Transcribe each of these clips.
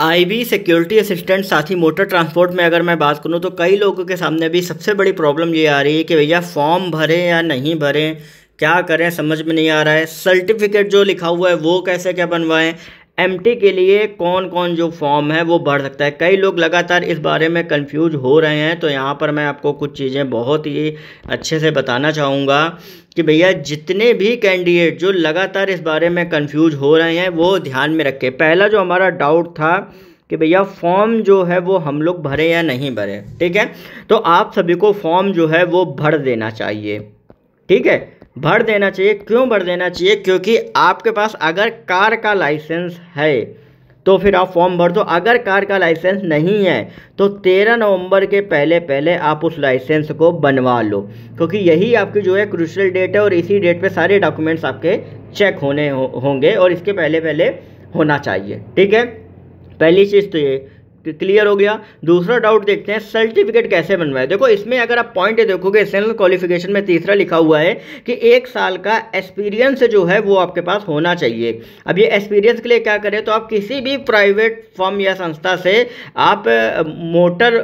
IB security assistant साथ ही motor transport में अगर मैं बात करूं तो कई लोगों के सामने भी सबसे बड़ी प्रॉब्लम ये आ रही है कि भैया फॉर्म भरें या नहीं भरें क्या करें समझ में नहीं आ रहा है सर्टिफिकेट जो लिखा हुआ है वो कैसे क्या बनवाएं एम के लिए कौन कौन जो फॉर्म है वो भर सकता है कई लोग लगातार इस बारे में कंफ्यूज हो रहे हैं तो यहाँ पर मैं आपको कुछ चीज़ें बहुत ही अच्छे से बताना चाहूँगा कि भैया जितने भी कैंडिडेट जो लगातार इस बारे में कंफ्यूज हो रहे हैं वो ध्यान में रखें पहला जो हमारा डाउट था कि भैया फॉर्म जो है वो हम लोग भरे या नहीं भरे ठीक है तो आप सभी को फॉर्म जो है वो भर देना चाहिए ठीक है भर देना चाहिए क्यों भर देना चाहिए क्योंकि आपके पास अगर कार का लाइसेंस है तो फिर आप फॉर्म भर दो अगर कार का लाइसेंस नहीं है तो 13 नवंबर के पहले पहले आप उस लाइसेंस को बनवा लो क्योंकि यही आपकी जो है क्रूशल डेट है और इसी डेट पे सारे डॉक्यूमेंट्स आपके चेक होने हो, होंगे और इसके पहले पहले होना चाहिए ठीक है पहली चीज़ तो ये क्लियर हो गया दूसरा डाउट देखते हैं सर्टिफिकेट कैसे बनवाए देखो इसमें अगर आप पॉइंट देखोगे सेंट्रल क्वालिफिकेशन में तीसरा लिखा हुआ है कि एक साल का एक्सपीरियंस जो है वो आपके पास होना चाहिए अब ये एक्सपीरियंस के लिए क्या करें तो आप किसी भी प्राइवेट फॉर्म या संस्था से आप मोटर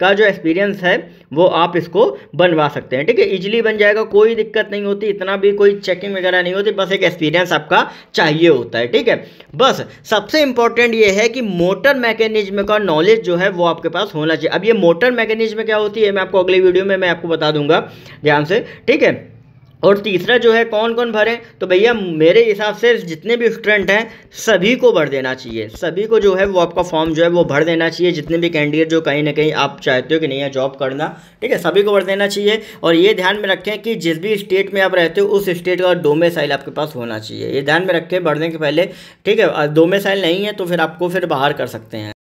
का जो एक्सपीरियंस है वो आप इसको बनवा सकते हैं ठीक है इजीली बन जाएगा कोई दिक्कत नहीं होती इतना भी कोई चेकिंग वगैरह नहीं होती बस एक एक्सपीरियंस आपका चाहिए होता है ठीक है बस सबसे इंपॉर्टेंट ये है कि मोटर मैकेनिज्म का नॉलेज जो है वो आपके पास होना चाहिए अब ये मोटर मैकेनिज्म क्या होती है मैं आपको अगली वीडियो में मैं आपको बता दूंगा ध्यान से ठीक है और तीसरा जो है कौन कौन भरें तो भैया मेरे हिसाब से जितने भी स्टूडेंट हैं सभी को भर देना चाहिए सभी को जो है वो आपका फॉर्म जो है वो भर देना चाहिए जितने भी कैंडिडेट जो कहीं ना कहीं आप चाहते हो कि नहीं है जॉब करना ठीक है सभी को भर देना चाहिए और ये ध्यान में रखें कि जिस भी स्टेट में आप रहते हो उस स्टेट का डोमे आपके पास होना चाहिए ये ध्यान में रखें भरने के पहले ठीक है डोमे नहीं है तो फिर आपको फिर बाहर कर सकते हैं